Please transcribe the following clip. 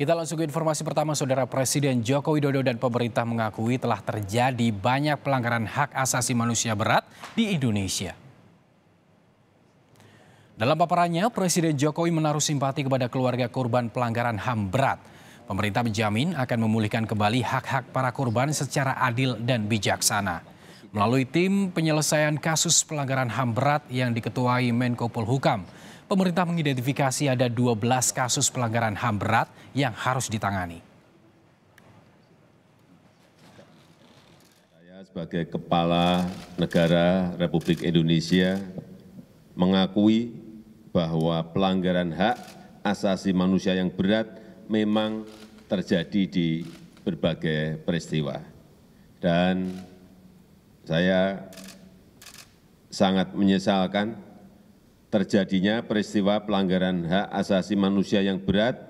Kita langsung ke informasi pertama, Saudara Presiden Joko Widodo dan pemerintah mengakui telah terjadi banyak pelanggaran hak asasi manusia berat di Indonesia. Dalam paparannya, Presiden Jokowi menaruh simpati kepada keluarga korban pelanggaran HAM berat. Pemerintah menjamin akan memulihkan kembali hak-hak para korban secara adil dan bijaksana. Melalui tim penyelesaian kasus pelanggaran HAM berat yang diketuai Menko Polhukam, pemerintah mengidentifikasi ada 12 kasus pelanggaran HAM berat yang harus ditangani. Saya sebagai Kepala Negara Republik Indonesia mengakui bahwa pelanggaran hak asasi manusia yang berat memang terjadi di berbagai peristiwa. Dan saya sangat menyesalkan terjadinya peristiwa pelanggaran hak asasi manusia yang berat